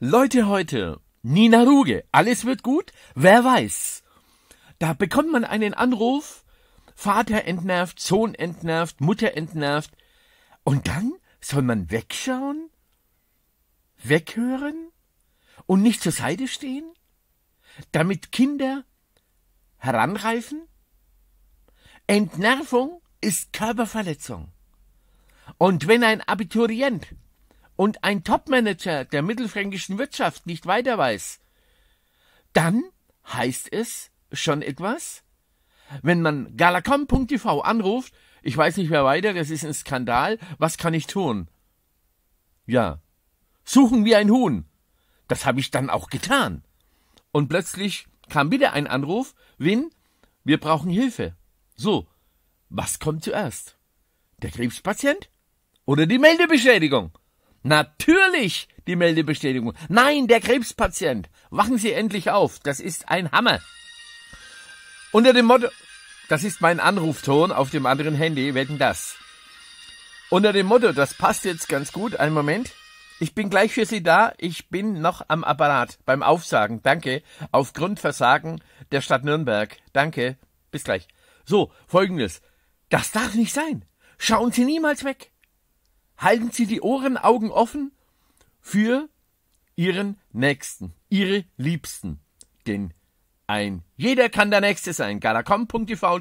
Leute heute, Nina Ruge, alles wird gut? Wer weiß? Da bekommt man einen Anruf, Vater entnervt, Sohn entnervt, Mutter entnervt. Und dann soll man wegschauen? Weghören? Und nicht zur Seite stehen? Damit Kinder heranreifen? Entnervung ist Körperverletzung. Und wenn ein Abiturient und ein Topmanager der mittelfränkischen Wirtschaft nicht weiter weiß, dann heißt es schon etwas, wenn man galacom.tv anruft, ich weiß nicht mehr weiter, das ist ein Skandal, was kann ich tun? Ja, suchen wir ein Huhn. Das habe ich dann auch getan. Und plötzlich kam wieder ein Anruf, Win, wir brauchen Hilfe. So, was kommt zuerst? Der Krebspatient oder die Meldebeschädigung? Natürlich die Meldebestätigung. Nein, der Krebspatient. Wachen Sie endlich auf. Das ist ein Hammer. Unter dem Motto, das ist mein Anrufton auf dem anderen Handy, wetten das. Unter dem Motto, das passt jetzt ganz gut. Einen Moment. Ich bin gleich für Sie da. Ich bin noch am Apparat beim Aufsagen. Danke. Auf Grundversagen der Stadt Nürnberg. Danke. Bis gleich. So, folgendes. Das darf nicht sein. Schauen Sie niemals weg halten Sie die Ohren, Augen offen für Ihren Nächsten, Ihre Liebsten. Denn ein jeder kann der Nächste sein. Galacom.tv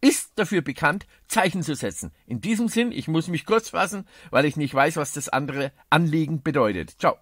ist dafür bekannt, Zeichen zu setzen. In diesem Sinn, ich muss mich kurz fassen, weil ich nicht weiß, was das andere Anliegen bedeutet. Ciao.